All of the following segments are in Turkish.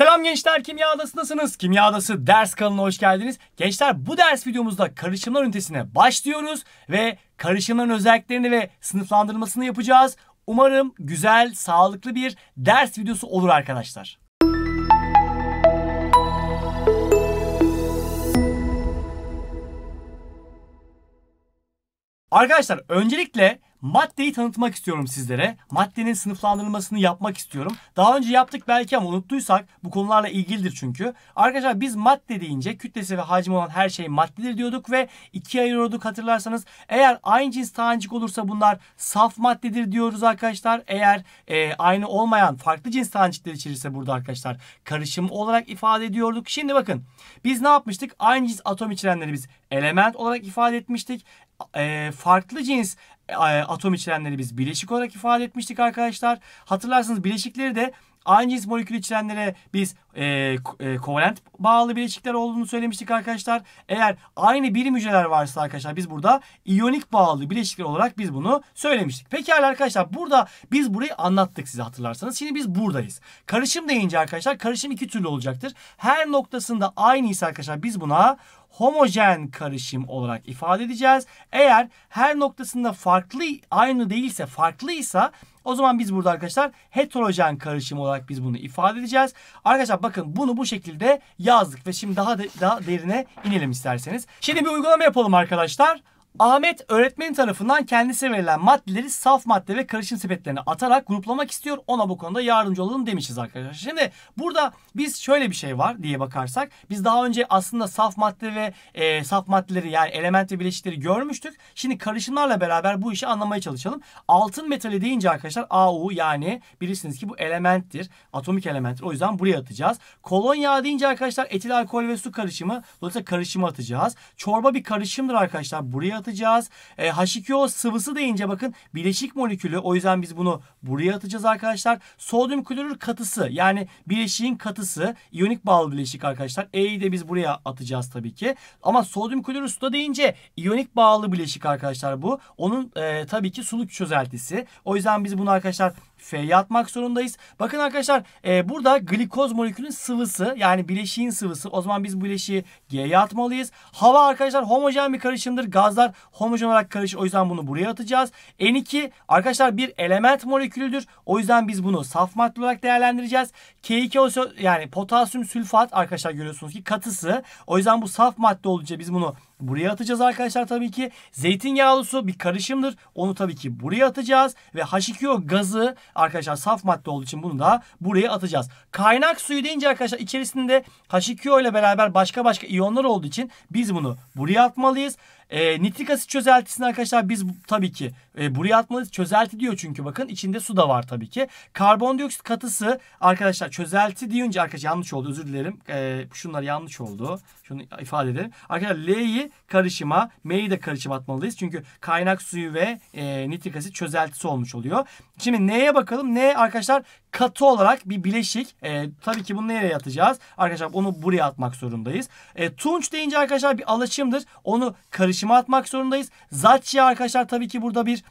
Selam gençler, Kimya Adası'ndasınız. Kimya Adası ders kanalına hoş geldiniz. Gençler bu ders videomuzda karışımlar ünitesine başlıyoruz ve karışımların özelliklerini ve sınıflandırmasını yapacağız. Umarım güzel, sağlıklı bir ders videosu olur arkadaşlar. Arkadaşlar öncelikle Maddeyi tanıtmak istiyorum sizlere. Maddenin sınıflandırılmasını yapmak istiyorum. Daha önce yaptık belki ama unuttuysak bu konularla ilgilidir çünkü. Arkadaşlar biz madde deyince kütlesi ve hacmi olan her şey maddedir diyorduk ve ikiye ayırıyorduk hatırlarsanız. Eğer aynı cins tanecik olursa bunlar saf maddedir diyoruz arkadaşlar. Eğer e, aynı olmayan farklı cins tanecikler içerirse burada arkadaşlar karışım olarak ifade ediyorduk. Şimdi bakın biz ne yapmıştık? Aynı cins atom içerenleri biz element olarak ifade etmiştik. E, farklı cins atom içerenleri biz bileşik olarak ifade etmiştik arkadaşlar. hatırlarsınız bileşikleri de aynı cins molekül içerenlere biz e, e, kovalent bağlı bileşikler olduğunu söylemiştik arkadaşlar. Eğer aynı birim hücreler varsa arkadaşlar biz burada iyonik bağlı bileşikler olarak biz bunu söylemiştik. peki arkadaşlar burada biz burayı anlattık size hatırlarsanız. Şimdi biz buradayız. Karışım deyince arkadaşlar karışım iki türlü olacaktır. Her noktasında aynıysa arkadaşlar biz buna homojen karışım olarak ifade edeceğiz. Eğer her noktasında farklı aynı değilse farklıysa o zaman biz burada arkadaşlar heterojen karışım olarak biz bunu ifade edeceğiz. Arkadaşlar bakın bunu bu şekilde yazdık ve şimdi daha de, daha derine inelim isterseniz. Şimdi bir uygulama yapalım arkadaşlar. Ahmet öğretmen tarafından kendisine verilen maddeleri saf madde ve karışım sepetlerine atarak gruplamak istiyor. Ona bu konuda yardımcı olalım demişiz arkadaşlar. Şimdi burada biz şöyle bir şey var diye bakarsak biz daha önce aslında saf madde ve e, saf maddeleri yani element ve bileşikleri görmüştük. Şimdi karışımlarla beraber bu işi anlamaya çalışalım. Altın metali deyince arkadaşlar AU yani bilirsiniz ki bu elementtir. Atomik elementtir. O yüzden buraya atacağız. Kolonya deyince arkadaşlar etil alkol ve su karışımı. Dolayısıyla karışımı atacağız. Çorba bir karışımdır arkadaşlar. Buraya atacağız. E, H2O sıvısı deyince bakın bileşik molekülü. O yüzden biz bunu buraya atacağız arkadaşlar. Sodyum klorür katısı yani bileşiğin katısı. iyonik bağlı bileşik arkadaşlar. E'yi de biz buraya atacağız tabii ki. Ama sodyum klorür suda deyince iyonik bağlı bileşik arkadaşlar bu. Onun e, tabii ki suluk çözeltisi. O yüzden biz bunu arkadaşlar F'ye atmak zorundayız. Bakın arkadaşlar e, burada glikoz molekülün sıvısı yani bileşiğin sıvısı. O zaman biz bu bileşiği G'ye atmalıyız. Hava arkadaşlar homojen bir karışımdır. Gazlar homojen olarak karışır. O yüzden bunu buraya atacağız. N2 arkadaşlar bir element molekülüdür. O yüzden biz bunu saf madde olarak değerlendireceğiz. K2O yani potasyum sülfat arkadaşlar görüyorsunuz ki katısı. O yüzden bu saf madde olunca biz bunu buraya atacağız arkadaşlar tabii ki. Zeytinyağlı su bir karışımdır. Onu tabii ki buraya atacağız. Ve H2O gazı arkadaşlar saf madde olduğu için bunu da buraya atacağız. Kaynak suyu deyince arkadaşlar içerisinde H2O ile beraber başka başka iyonlar olduğu için biz bunu buraya atmalıyız. E, nitrik asit çözeltisini arkadaşlar biz tabii ki e, buraya atmalıyız. Çözelti diyor çünkü bakın içinde su da var tabii ki. Karbondioksit katısı arkadaşlar çözelti deyince arkadaşlar yanlış oldu özür dilerim. E, şunlar yanlış oldu. Şunu ifade edelim. Arkadaşlar L'yi karışıma, M'yi de karışıma atmalıyız. Çünkü kaynak suyu ve e, nitrik asit çözeltisi olmuş oluyor. Şimdi N'ye bakalım. N arkadaşlar katı olarak bir bileşik. E, tabii ki bunu nereye atacağız? Arkadaşlar onu buraya atmak zorundayız. E, tunç deyince arkadaşlar bir alaşımdır. Onu karışıma atmak zorundayız. Zatçı arkadaşlar tabii ki burada bir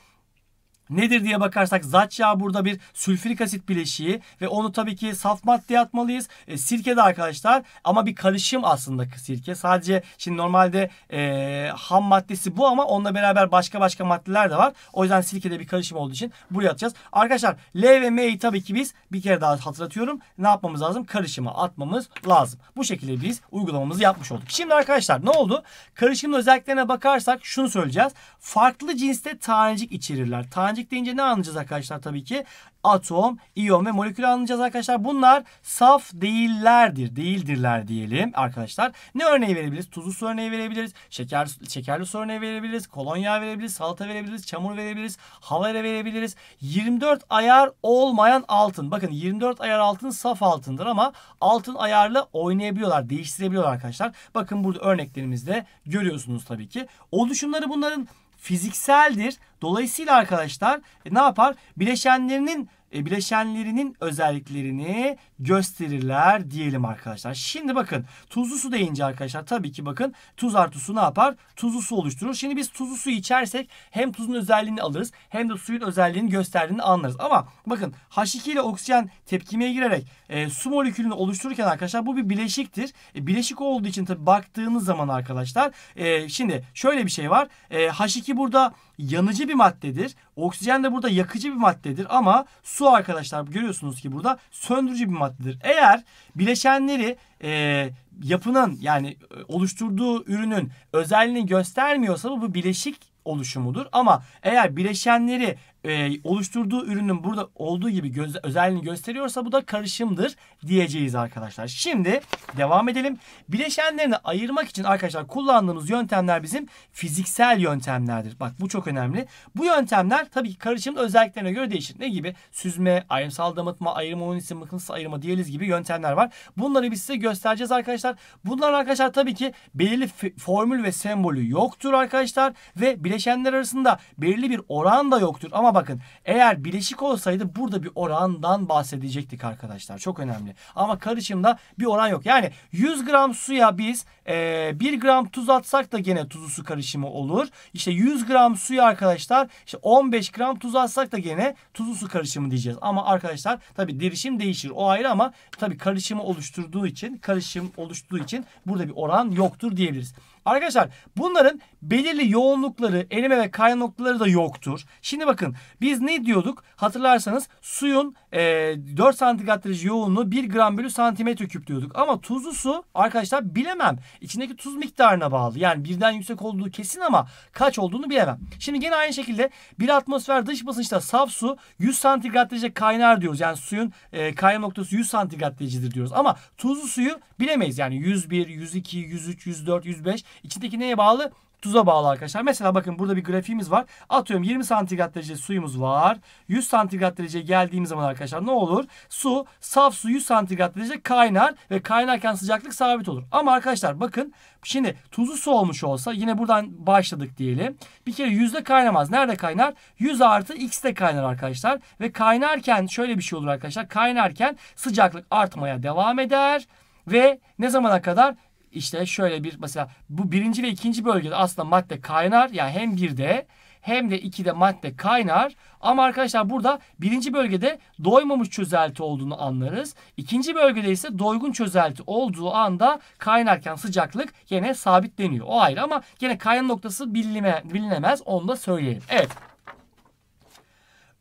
Nedir diye bakarsak zat yağı burada bir sülfürik asit bileşiği ve onu tabii ki saf maddeye atmalıyız. E, sirke de arkadaşlar ama bir karışım aslında sirke. Sadece şimdi normalde e, ham maddesi bu ama onunla beraber başka başka maddeler de var. O yüzden sirke de bir karışım olduğu için buraya atacağız. Arkadaşlar L ve M'yi tabii ki biz bir kere daha hatırlatıyorum. Ne yapmamız lazım? Karışımı atmamız lazım. Bu şekilde biz uygulamamızı yapmış olduk. Şimdi arkadaşlar ne oldu? Karışımın özelliklerine bakarsak şunu söyleyeceğiz. Farklı cinste tanecik içerirler. Tanecik enerjik deyince ne anlayacağız arkadaşlar tabii ki? Atom, iyon ve molekül anlayacağız arkadaşlar. Bunlar saf değillerdir. Değildirler diyelim arkadaşlar. Ne örneği verebiliriz? Tuzlu su örneği verebiliriz. Şeker, şekerli su örneği verebiliriz. Kolonya verebiliriz. Salata verebiliriz. Çamur verebiliriz. Havayla verebiliriz. 24 ayar olmayan altın. Bakın 24 ayar altın saf altındır ama altın ayarlı oynayabiliyorlar. Değiştirebiliyorlar arkadaşlar. Bakın burada örneklerimizde görüyorsunuz tabii ki. Oluşumları bunların fizikseldir. Dolayısıyla arkadaşlar e, ne yapar? Bileşenlerinin e, bileşenlerinin özelliklerini gösterirler diyelim arkadaşlar. Şimdi bakın tuzlu su deyince arkadaşlar tabii ki bakın tuz artı su ne yapar? Tuzlu su oluşturur. Şimdi biz tuzlu su içersek hem tuzun özelliğini alırız hem de suyun özelliğini gösterdiğini anlarız. Ama bakın H2 ile oksijen tepkimeye girerek e, su molekülünü oluştururken arkadaşlar bu bir bileşiktir. E, bileşik olduğu için tabii baktığınız zaman arkadaşlar e, şimdi şöyle bir şey var. E, H2 burada yanıcı bir maddedir. Oksijen de burada yakıcı bir maddedir ama su arkadaşlar görüyorsunuz ki burada söndürücü bir maddedir farklıdır. Eğer bileşenleri e, yapının yani e, oluşturduğu ürünün özelliğini göstermiyorsa bu bileşik oluşumudur. Ama eğer bileşenleri e, oluşturduğu ürünün burada olduğu gibi göz, özelliğini gösteriyorsa bu da karışımdır diyeceğiz arkadaşlar. Şimdi devam edelim. Bileşenlerini ayırmak için arkadaşlar kullandığımız yöntemler bizim fiziksel yöntemlerdir. Bak bu çok önemli. Bu yöntemler tabii ki karışımın özelliklerine göre değişir. Ne gibi? Süzme, ayrımsal damıtma, ayrım unisi, mıknatıs ayırma, diyaliz gibi yöntemler var. Bunları biz size göstereceğiz arkadaşlar. Bunlar arkadaşlar tabii ki belirli formül ve sembolü yoktur arkadaşlar ve bileşenler arasında belirli bir oran da yoktur. Ama bak bakın eğer bileşik olsaydı burada bir orandan bahsedecektik arkadaşlar. Çok önemli. Ama karışımda bir oran yok. Yani 100 gram suya biz e, 1 gram tuz atsak da gene tuzlu su karışımı olur. İşte 100 gram suya arkadaşlar işte 15 gram tuz atsak da gene tuzlu su karışımı diyeceğiz. Ama arkadaşlar tabi dirişim değişir. O ayrı ama tabi karışımı oluşturduğu için karışım oluştuğu için burada bir oran yoktur diyebiliriz. Arkadaşlar bunların belirli yoğunlukları, erime ve kaynağı noktaları da yoktur. Şimdi bakın biz ne diyorduk? Hatırlarsanız suyun e, 4 santigrat derece yoğunluğu 1 gram bölü santimetre küp diyorduk. Ama tuzlu su arkadaşlar bilemem. İçindeki tuz miktarına bağlı. Yani birden yüksek olduğu kesin ama kaç olduğunu bilemem. Şimdi yine aynı şekilde bir atmosfer dış basınçta saf su 100 santigrat derece kaynar diyoruz. Yani suyun e, kaynağı noktası 100 santigrat derecedir diyoruz. Ama tuzlu suyu bilemeyiz. Yani 101, 102, 103, 104, 105 İçindeki neye bağlı? Tuza bağlı arkadaşlar. Mesela bakın burada bir grafiğimiz var. Atıyorum 20 santigrat derece suyumuz var. 100 santigrat derece geldiğimiz zaman arkadaşlar ne olur? Su, saf su 100 santigrat derece kaynar ve kaynarken sıcaklık sabit olur. Ama arkadaşlar bakın şimdi tuzlu su olmuş olsa yine buradan başladık diyelim. Bir kere yüzde kaynamaz. Nerede kaynar? 100 artı x'te kaynar arkadaşlar. Ve kaynarken şöyle bir şey olur arkadaşlar. Kaynarken sıcaklık artmaya devam eder. Ve ne zamana kadar? işte şöyle bir mesela bu birinci ve ikinci bölgede aslında madde kaynar. Yani hem birde hem de 2'de madde kaynar. Ama arkadaşlar burada birinci bölgede doymamış çözelti olduğunu anlarız. İkinci bölgede ise doygun çözelti olduğu anda kaynarken sıcaklık yine sabitleniyor. O ayrı ama yine kaynağı noktası bilinme, bilinemez onu da söyleyelim. Evet.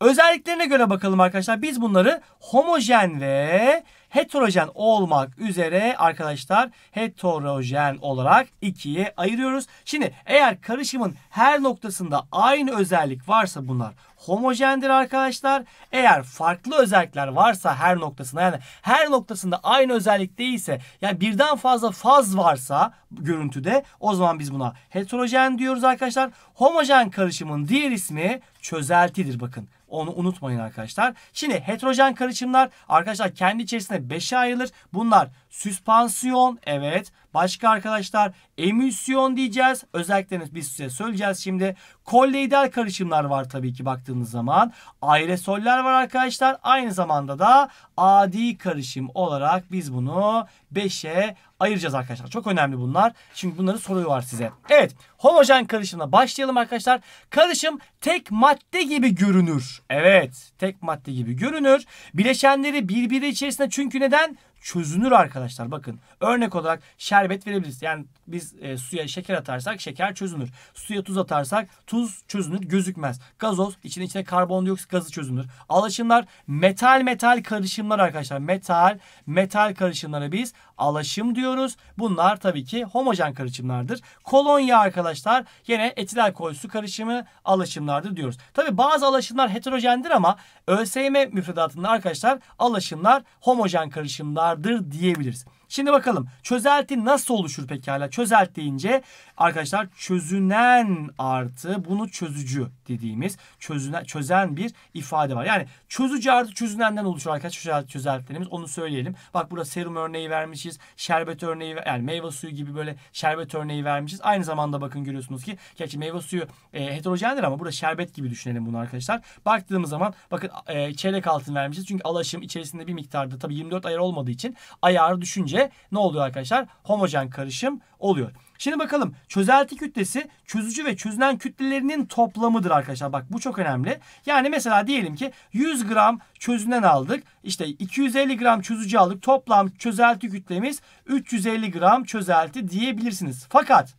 Özelliklerine göre bakalım arkadaşlar. Biz bunları homojen ve heterojen olmak üzere arkadaşlar heterojen olarak ikiye ayırıyoruz. Şimdi eğer karışımın her noktasında aynı özellik varsa bunlar homojendir arkadaşlar. Eğer farklı özellikler varsa her noktasında yani her noktasında aynı özellik değilse yani birden fazla faz varsa görüntüde o zaman biz buna heterojen diyoruz arkadaşlar. Homojen karışımın diğer ismi çözeltidir bakın. Onu unutmayın arkadaşlar. Şimdi heterojen karışımlar arkadaşlar kendi içerisinde ve 5'e ayrılır. Bunlar Süspansiyon evet. Başka arkadaşlar emisyon diyeceğiz. Özellikle biz size söyleyeceğz şimdi. Kolloidal karışımlar var tabii ki baktığınız zaman. Aerosoller var arkadaşlar. Aynı zamanda da adi karışım olarak biz bunu 5'e ayıracağız arkadaşlar. Çok önemli bunlar. Çünkü bunları var size. Evet homojen karışımla başlayalım arkadaşlar. Karışım tek madde gibi görünür. Evet tek madde gibi görünür. Bileşenleri birbiri içerisinde çünkü neden? çözünür arkadaşlar bakın. Örnek olarak şerbet verebiliriz. Yani biz e, suya şeker atarsak şeker çözünür. Suya tuz atarsak tuz çözünür gözükmez. Gazoz içine içine karbondioksit gazı çözünür. Alaşımlar metal metal karışımlar arkadaşlar. Metal metal karışımları biz alaşım diyoruz. Bunlar tabii ki homojen karışımlardır. Kolonya arkadaşlar yine etilal kol su karışımı alaşımlardır diyoruz. Tabii bazı alaşımlar heterojendir ama ÖSYM müfredatında arkadaşlar alaşımlar homojen karışımlardır diyebiliriz. Şimdi bakalım çözelti nasıl oluşur pekala? Çözelt deyince arkadaşlar çözünen artı bunu çözücü dediğimiz çözünen, çözen bir ifade var. Yani çözücü artı çözünenden oluşur arkadaşlar çözelt, çözeltilerimiz onu söyleyelim. Bak burada serum örneği vermişiz. Şerbet örneği yani meyve suyu gibi böyle şerbet örneği vermişiz. Aynı zamanda bakın görüyorsunuz ki gerçi meyve suyu e, heterojendir ama burada şerbet gibi düşünelim bunu arkadaşlar. Baktığımız zaman bakın e, çeyrek altın vermişiz. Çünkü alaşım içerisinde bir miktarda tabii 24 ayar olmadığı için ayarı düşünce şekilde ne oluyor arkadaşlar? Homojen karışım oluyor. Şimdi bakalım çözelti kütlesi çözücü ve çözünen kütlelerinin toplamıdır arkadaşlar. Bak bu çok önemli. Yani mesela diyelim ki 100 gram çözünen aldık. İşte 250 gram çözücü aldık. Toplam çözelti kütlemiz 350 gram çözelti diyebilirsiniz. Fakat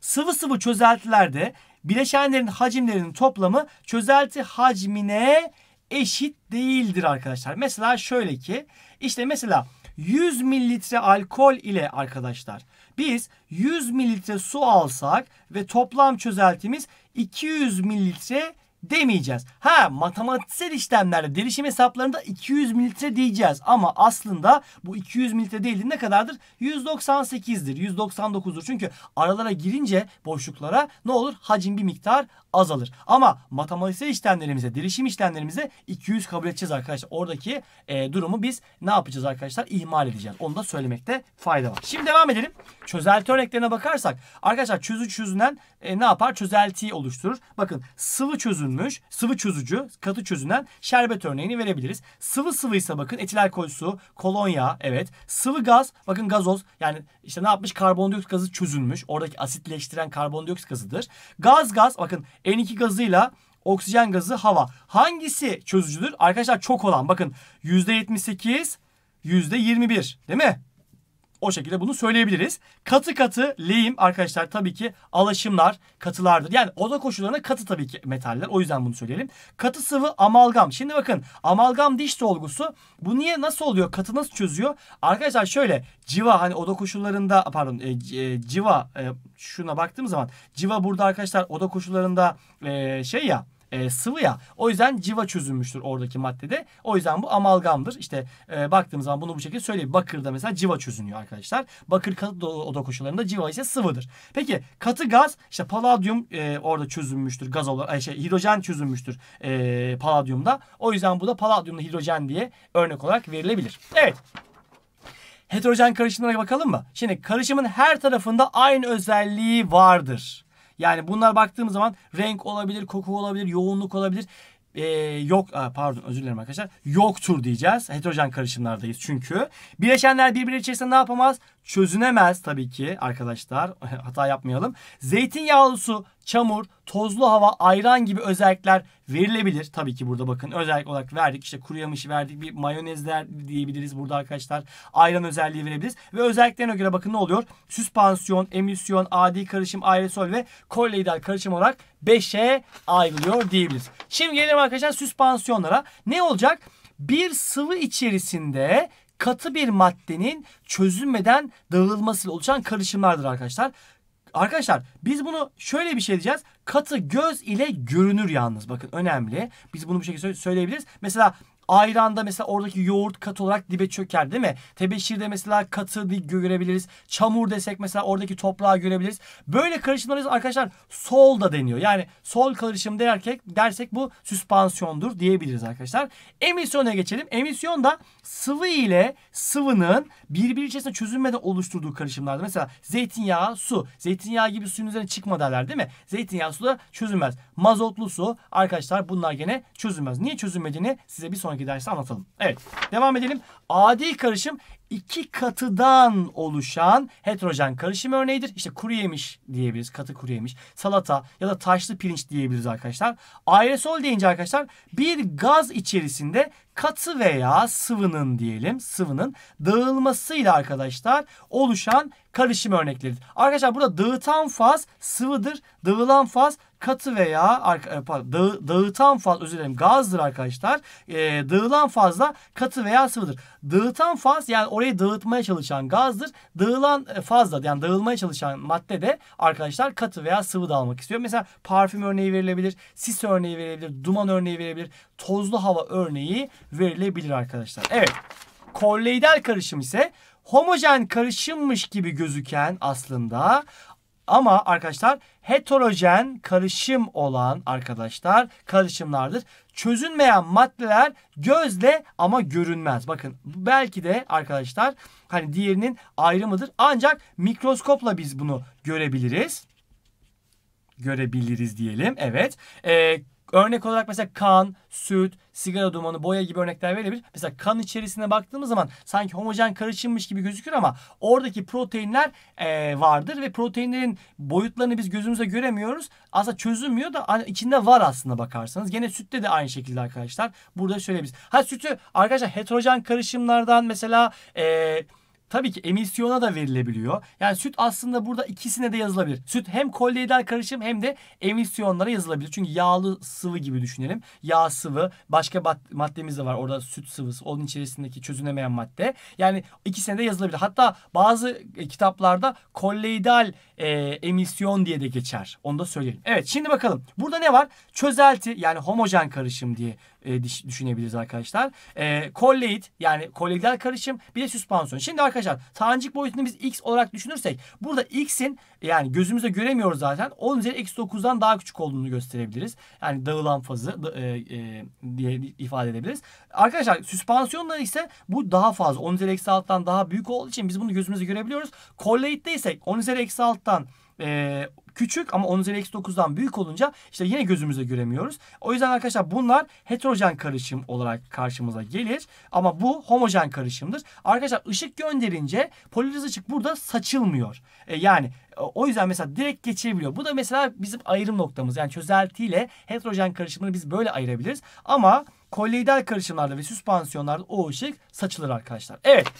sıvı sıvı çözeltilerde bileşenlerin hacimlerinin toplamı çözelti hacmine eşit değildir arkadaşlar. Mesela şöyle ki işte mesela 100 mililitre alkol ile arkadaşlar biz 100 mililitre su alsak ve toplam çözeltimiz 200 mililitre demeyeceğiz. Ha matematiksel işlemlerde derişim hesaplarında 200 mililitre diyeceğiz. Ama aslında bu 200 mililitre değil ne kadardır? 198'dir. 199'dur. Çünkü aralara girince boşluklara ne olur? Hacim bir miktar azalır. Ama matematiksel işlemlerimize, derişim işlemlerimize 200 kabul edeceğiz arkadaşlar. Oradaki e, durumu biz ne yapacağız arkadaşlar? İhmal edeceğiz. Onu da söylemekte fayda var. Şimdi devam edelim. Çözelti örneklerine bakarsak arkadaşlar çözü çözünen e, ne yapar? Çözeltiyi oluşturur. Bakın sıvı çözünmüş, sıvı çözücü, katı çözünen şerbet örneğini verebiliriz. Sıvı sıvıysa bakın etil alkol su, kolonya evet. Sıvı gaz bakın gazoz yani işte ne yapmış? Karbondioksit gazı çözünmüş. Oradaki asitleştiren karbondioksit gazıdır. Gaz gaz bakın N2 gazıyla oksijen gazı hava. Hangisi çözücüdür? Arkadaşlar çok olan bakın %78 %21 değil mi? O şekilde bunu söyleyebiliriz. Katı katı lehim arkadaşlar tabii ki alaşımlar katılardır. Yani oda koşullarına katı tabii ki metaller. O yüzden bunu söyleyelim. Katı sıvı amalgam. Şimdi bakın amalgam diş solgusu. Bu niye nasıl oluyor? Katı nasıl çözüyor? Arkadaşlar şöyle civa hani oda koşullarında pardon e, e civa e, şuna baktığım zaman civa burada arkadaşlar oda koşullarında e, şey ya e, sıvı ya. O yüzden civa çözülmüştür oradaki maddede. O yüzden bu amalgamdır. İşte e, baktığımız zaman bunu bu şekilde söyleyeyim. Bakırda mesela civa çözünüyor arkadaşlar. Bakır katı oda koşullarında civa ise sıvıdır. Peki katı gaz işte paladyum e, orada çözülmüştür gaz olarak. Şey, hidrojen çözülmüştür e, paladyumda. O yüzden bu da paladyumlu hidrojen diye örnek olarak verilebilir. Evet. Heterojen karışımlara bakalım mı? Şimdi karışımın her tarafında aynı özelliği vardır. Yani bunlar baktığımız zaman renk olabilir, koku olabilir, yoğunluk olabilir. Ee, yok pardon özür dilerim arkadaşlar. Yoktur diyeceğiz. Heterojen karışımlardayız çünkü. Bileşenler birbiri içerisinde ne yapamaz? çözünemez tabii ki arkadaşlar. Hata yapmayalım. Zeytinyağlı su, çamur, tozlu hava, ayran gibi özellikler verilebilir. Tabii ki burada bakın özellik olarak verdik. İşte kuru yamış verdik. Bir mayonezler diyebiliriz burada arkadaşlar. Ayran özelliği verebiliriz. Ve özelliklerine göre bakın ne oluyor? Süspansiyon, emisyon, adi karışım, aerosol ve kolloidal karışım olarak 5'e ayrılıyor diyebiliriz. Şimdi gelelim arkadaşlar süspansiyonlara. Ne olacak? Bir sıvı içerisinde katı bir maddenin çözülmeden dağılmasıyla oluşan karışımlardır arkadaşlar. Arkadaşlar biz bunu şöyle bir şey diyeceğiz. Katı göz ile görünür yalnız. Bakın önemli. Biz bunu bu şekilde söyleyebiliriz. Mesela Ayranda mesela oradaki yoğurt kat olarak dibe çöker değil mi? Tebeşirde mesela katı görebiliriz. Çamur desek mesela oradaki toprağı görebiliriz. Böyle karışımlara arkadaşlar sol da deniyor. Yani sol karışım derken dersek bu süspansiyondur diyebiliriz arkadaşlar. Emisyona geçelim. Emisyon da sıvı ile sıvının birbiri içerisinde çözünmeden oluşturduğu karışımlarda. Mesela zeytinyağı, su. Zeytinyağı gibi suyun üzerine çıkma derler değil mi? Zeytinyağı su da çözülmez. Mazotlu su arkadaşlar bunlar gene çözülmez. Niye çözülmediğini size bir sonraki sonraki anlatalım. Evet devam edelim. Adi karışım iki katıdan oluşan heterojen karışım örneğidir. İşte kuru yemiş diyebiliriz. Katı kuru yemiş. Salata ya da taşlı pirinç diyebiliriz arkadaşlar. Aerosol deyince arkadaşlar bir gaz içerisinde katı veya sıvının diyelim sıvının dağılmasıyla arkadaşlar oluşan karışım örnekleridir. Arkadaşlar burada dağıtan faz sıvıdır. Dağılan faz katı veya e, dağı, dağıtan faz özür dilerim gazdır arkadaşlar. E, dağılan fazla katı veya sıvıdır. Dağıtan faz yani orayı dağıtmaya çalışan gazdır. Dağılan e, fazla yani dağılmaya çalışan madde de arkadaşlar katı veya sıvı da almak istiyor. Mesela parfüm örneği verilebilir. Sis örneği verilebilir. Duman örneği verilebilir. Tozlu hava örneği verilebilir arkadaşlar. Evet. Kolloidal karışım ise homojen karışımmış gibi gözüken aslında ama arkadaşlar heterojen karışım olan arkadaşlar karışımlardır. Çözünmeyen maddeler gözle ama görünmez. Bakın belki de arkadaşlar hani diğerinin ayrımıdır. Ancak mikroskopla biz bunu görebiliriz. Görebiliriz diyelim. Evet. Ee, Örnek olarak mesela kan, süt, sigara dumanı, boya gibi örnekler verebilir. Mesela kan içerisine baktığımız zaman sanki homojen karışımmış gibi gözükür ama oradaki proteinler e, vardır ve proteinlerin boyutlarını biz gözümüze göremiyoruz. Aslında çözülmüyor da içinde var aslında bakarsanız. Gene sütte de aynı şekilde arkadaşlar. Burada söyleyebiliriz. Ha sütü arkadaşlar heterojen karışımlardan mesela eee tabii ki emisyona da verilebiliyor. Yani süt aslında burada ikisine de yazılabilir. Süt hem kolloidal karışım hem de emisyonlara yazılabilir. Çünkü yağlı sıvı gibi düşünelim. Yağ sıvı başka maddemiz de var. Orada süt sıvısı onun içerisindeki çözünemeyen madde. Yani ikisine de yazılabilir. Hatta bazı e, kitaplarda kolloidal e, emisyon diye de geçer. Onu da söyleyelim. Evet şimdi bakalım. Burada ne var? Çözelti yani homojen karışım diye e, düşünebiliriz arkadaşlar. E, kolleit yani kolloidal karışım bir de süspansiyon. Şimdi arkadaşlar tanecik boyutunu biz x olarak düşünürsek burada x'in yani gözümüzde göremiyoruz zaten 10 üzeri x 9'dan daha küçük olduğunu gösterebiliriz. Yani dağılan fazı e, e, diye ifade edebiliriz. Arkadaşlar süspansiyonda ise bu daha fazla 10 üzeri x 6'dan daha büyük olduğu için biz bunu gözümüzde görebiliyoruz. Kolleit'te ise 10 üzeri x 6'dan e, küçük ama 10 üzeri eksi 9'dan büyük olunca işte yine gözümüze göremiyoruz. O yüzden arkadaşlar bunlar heterojen karışım olarak karşımıza gelir. Ama bu homojen karışımdır. Arkadaşlar ışık gönderince polarize ışık burada saçılmıyor. E, yani e, o yüzden mesela direkt geçirebiliyor. Bu da mesela bizim ayrım noktamız. Yani çözeltiyle heterojen karışımını biz böyle ayırabiliriz. Ama kolloidal karışımlarda ve süspansiyonlarda o ışık saçılır arkadaşlar. Evet.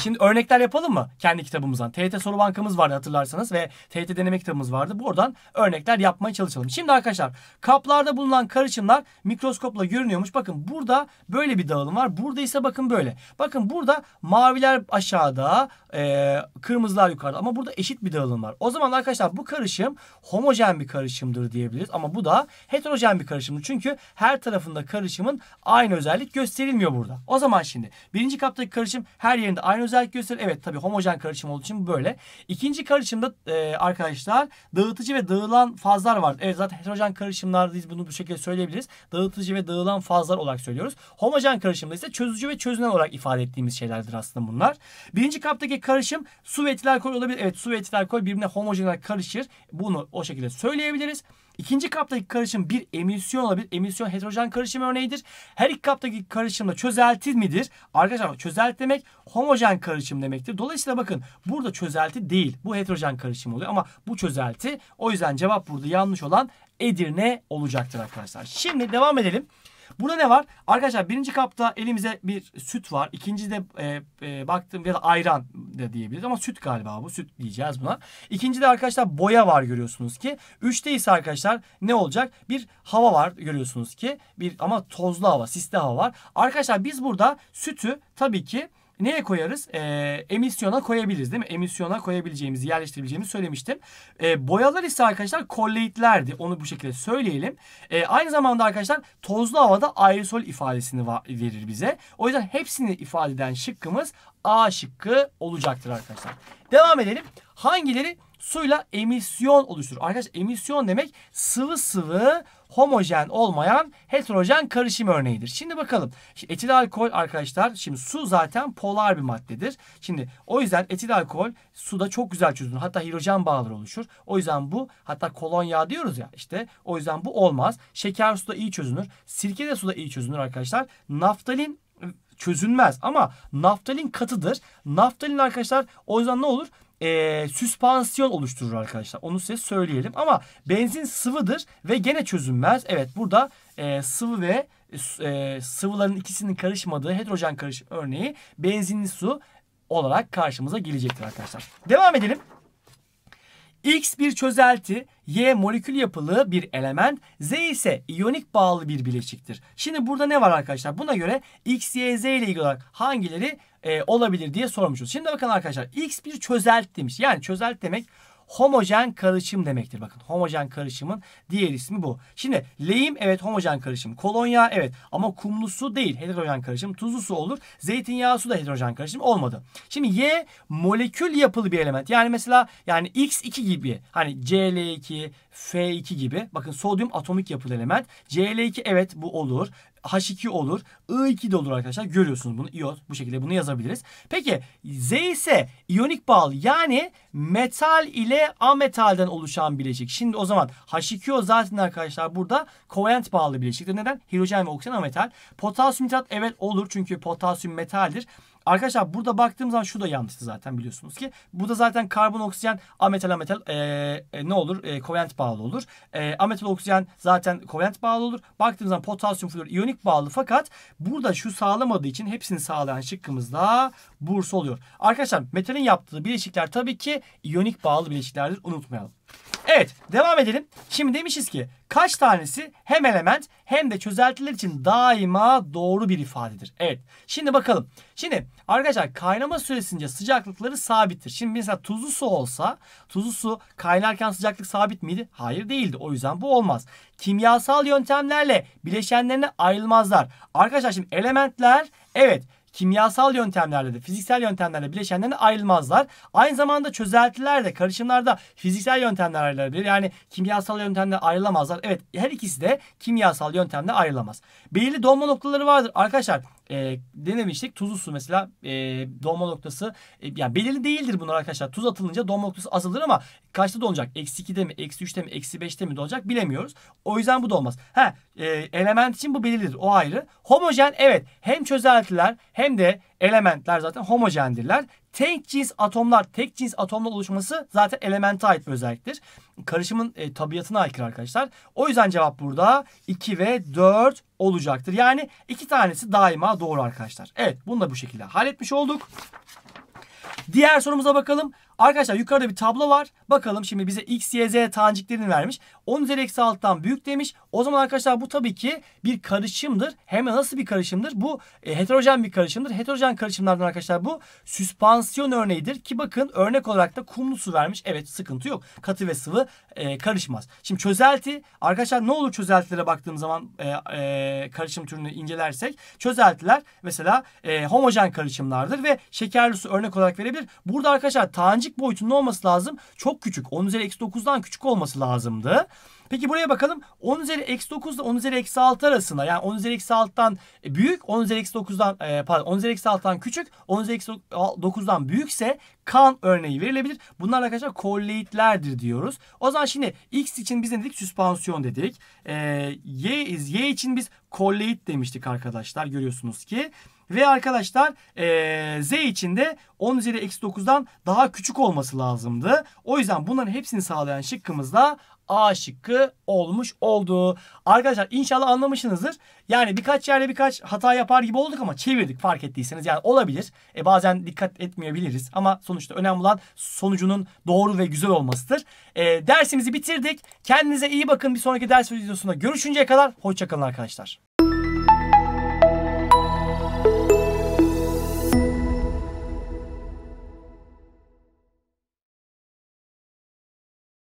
Şimdi örnekler yapalım mı kendi kitabımızdan? TYT soru bankamız vardı hatırlarsanız ve TYT deneme kitabımız vardı. Buradan örnekler yapmaya çalışalım. Şimdi arkadaşlar kaplarda bulunan karışımlar mikroskopla görünüyormuş. Bakın burada böyle bir dağılım var. Burada ise bakın böyle. Bakın burada maviler aşağıda, e, kırmızılar yukarıda ama burada eşit bir dağılım var. O zaman arkadaşlar bu karışım homojen bir karışımdır diyebiliriz ama bu da heterojen bir karışımdır. Çünkü her tarafında karışımın aynı özellik gösterilmiyor burada. O zaman şimdi birinci kaptaki karışım her yerinde aynı özellik özellik gösterir. Evet tabii homojen karışım olduğu için böyle. İkinci karışımda e, arkadaşlar dağıtıcı ve dağılan fazlar var. Evet zaten heterojen karışımlar biz bunu bu şekilde söyleyebiliriz. Dağıtıcı ve dağılan fazlar olarak söylüyoruz. Homojen karışımda ise çözücü ve çözünen olarak ifade ettiğimiz şeylerdir aslında bunlar. Birinci kaptaki karışım su ve etil alkol olabilir. Evet su ve etil alkol birbirine homojen karışır. Bunu o şekilde söyleyebiliriz. İkinci kaptaki karışım bir emülsiyonla bir emülsiyon heterojen karışım örneğidir. Her iki kaptaki da çözelti midir? Arkadaşlar çözelti demek homojen karışım demektir. Dolayısıyla bakın burada çözelti değil. Bu heterojen karışım oluyor ama bu çözelti. O yüzden cevap burada yanlış olan Edirne olacaktır arkadaşlar. Şimdi devam edelim. Burada ne var? Arkadaşlar birinci kapta elimize bir süt var. İkinci de e, e, baktığım ya da ayran da diyebiliriz ama süt galiba bu. Süt diyeceğiz buna. İkinci de arkadaşlar boya var görüyorsunuz ki. Üçte ise arkadaşlar ne olacak? Bir hava var görüyorsunuz ki. Bir ama tozlu hava, sisli hava var. Arkadaşlar biz burada sütü tabii ki neye koyarız? E, emisyona koyabiliriz değil mi? Emisyona koyabileceğimizi, yerleştirebileceğimizi söylemiştim. E, boyalar ise arkadaşlar kolleitlerdi. Onu bu şekilde söyleyelim. E, aynı zamanda arkadaşlar tozlu havada aerosol ifadesini verir bize. O yüzden hepsini ifade eden şıkkımız A şıkkı olacaktır arkadaşlar. Devam edelim. Hangileri suyla emisyon oluşturur? Arkadaşlar emisyon demek sıvı sıvı homojen olmayan heterojen karışım örneğidir. Şimdi bakalım. Etil alkol arkadaşlar şimdi su zaten polar bir maddedir. Şimdi o yüzden etil alkol suda çok güzel çözünür. Hatta hidrojen bağları oluşur. O yüzden bu hatta kolonya diyoruz ya işte o yüzden bu olmaz. Şeker suda iyi çözünür. Sirke de suda iyi çözünür arkadaşlar. Naftalin ıı, çözünmez ama naftalin katıdır. Naftalin arkadaşlar o yüzden ne olur? e, süspansiyon oluşturur arkadaşlar. Onu size söyleyelim ama benzin sıvıdır ve gene çözünmez. Evet burada e, sıvı ve e, sıvıların ikisinin karışmadığı hidrojen karışım örneği benzinli su olarak karşımıza gelecektir arkadaşlar. Devam edelim. X bir çözelti, Y molekül yapılı bir element, Z ise iyonik bağlı bir bileşiktir. Şimdi burada ne var arkadaşlar? Buna göre X, Y, Z ile ilgili olarak hangileri e, olabilir diye sormuşuz. Şimdi bakın arkadaşlar X bir çözelt demiş. Yani çözelt demek homojen karışım demektir. Bakın homojen karışımın diğer ismi bu. Şimdi lehim evet homojen karışım. Kolonya evet ama kumlu su değil heterojen karışım. Tuzlu su olur. Zeytinyağı su da heterojen karışım olmadı. Şimdi Y molekül yapılı bir element. Yani mesela yani X2 gibi hani CL2, F2 gibi. Bakın sodyum atomik yapılı element. CL2 evet bu olur. H2 olur. I2 de olur arkadaşlar. Görüyorsunuz bunu. İyot bu şekilde bunu yazabiliriz. Peki Z ise iyonik bağlı yani metal ile ametalden oluşan bileşik. Şimdi o zaman H2O zaten arkadaşlar burada kovalent bağlı bileşiktir. Neden? Hidrojen ve oksijen ametal. Potasyum nitrat evet olur çünkü potasyum metaldir. Arkadaşlar burada baktığım zaman şu da yanlıştı zaten biliyorsunuz ki. bu da zaten karbon oksijen ametal ametal e, e, ne olur? E, kovalent bağlı olur. E, ametal oksijen zaten kovalent bağlı olur. Baktığım zaman potasyum flor iyonik bağlı fakat burada şu sağlamadığı için hepsini sağlayan şıkkımız da Bursa oluyor. Arkadaşlar metalin yaptığı bileşikler tabii ki iyonik bağlı bileşiklerdir. Unutmayalım. Evet devam edelim. Şimdi demişiz ki kaç tanesi hem element hem de çözeltiler için daima doğru bir ifadedir. Evet şimdi bakalım. Şimdi arkadaşlar kaynama süresince sıcaklıkları sabittir. Şimdi mesela tuzlu su olsa tuzlu su kaynarken sıcaklık sabit miydi? Hayır değildi. O yüzden bu olmaz. Kimyasal yöntemlerle bileşenlerine ayrılmazlar. Arkadaşlar şimdi elementler evet kimyasal yöntemlerle de fiziksel yöntemlerle bileşenlerine ayrılmazlar. Aynı zamanda çözeltilerde, karışımlarda fiziksel yöntemler ayrılabilir. Yani kimyasal yöntemle ayrılamazlar. Evet her ikisi de kimyasal yöntemle ayrılamaz. Belirli donma noktaları vardır. Arkadaşlar e, ne Tuzlu su mesela e, dolma noktası e, yani belirli değildir bunlar arkadaşlar. Tuz atılınca donma noktası azalır ama kaçta donacak Eksi 2'de mi? Eksi 3'te mi? Eksi 5'te mi dolacak? Bilemiyoruz. O yüzden bu da olmaz. Ha, e, element için bu belirlidir. O ayrı. Homojen evet hem çözeltiler hem de elementler zaten homojendirler tek cins atomlar, tek cins atomla oluşması zaten elemente ait bir özelliktir. Karışımın e, tabiatına aykırı arkadaşlar. O yüzden cevap burada 2 ve 4 olacaktır. Yani iki tanesi daima doğru arkadaşlar. Evet bunu da bu şekilde halletmiş olduk. Diğer sorumuza bakalım. Arkadaşlar yukarıda bir tablo var. Bakalım şimdi bize x, y, z tanciklerini vermiş. 10 üzeri eksi alttan büyük demiş. O zaman arkadaşlar bu tabii ki bir karışımdır. Hem nasıl bir karışımdır? Bu e, heterojen bir karışımdır. Heterojen karışımlardan arkadaşlar bu süspansiyon örneğidir. Ki bakın örnek olarak da kumlu su vermiş. Evet sıkıntı yok. Katı ve sıvı e, karışmaz. Şimdi çözelti. Arkadaşlar ne olur çözeltilere baktığım zaman e, e, karışım türünü incelersek. Çözeltiler mesela e, homojen karışımlardır ve şekerli su örnek olarak verebilir. Burada arkadaşlar tancik Birleşik boyutunda olması lazım. Çok küçük. 10 üzeri eksi 9'dan küçük olması lazımdı. Peki buraya bakalım. 10 üzeri eksi 9 ile 10 üzeri eksi 6 arasında yani 10 üzeri eksi 6'dan e, büyük 10 üzeri eksi 9'dan e, pardon 10 üzeri eksi 6'dan küçük 10 üzeri eksi 9'dan büyükse kan örneği verilebilir. Bunlar arkadaşlar kolleitlerdir diyoruz. O zaman şimdi x için biz ne dedik? Süspansiyon dedik. E, y, y için biz kolleit demiştik arkadaşlar görüyorsunuz ki. Ve arkadaşlar e, Z için de 10 üzeri eksi 9'dan daha küçük olması lazımdı. O yüzden bunların hepsini sağlayan şıkkımız da A şıkkı olmuş oldu. Arkadaşlar inşallah anlamışsınızdır. Yani birkaç yerde birkaç hata yapar gibi olduk ama çevirdik fark ettiyseniz. Yani olabilir. E bazen dikkat etmeyebiliriz ama sonuçta önemli olan sonucunun doğru ve güzel olmasıdır. E, dersimizi bitirdik. Kendinize iyi bakın. Bir sonraki ders videosunda görüşünceye kadar hoşçakalın arkadaşlar.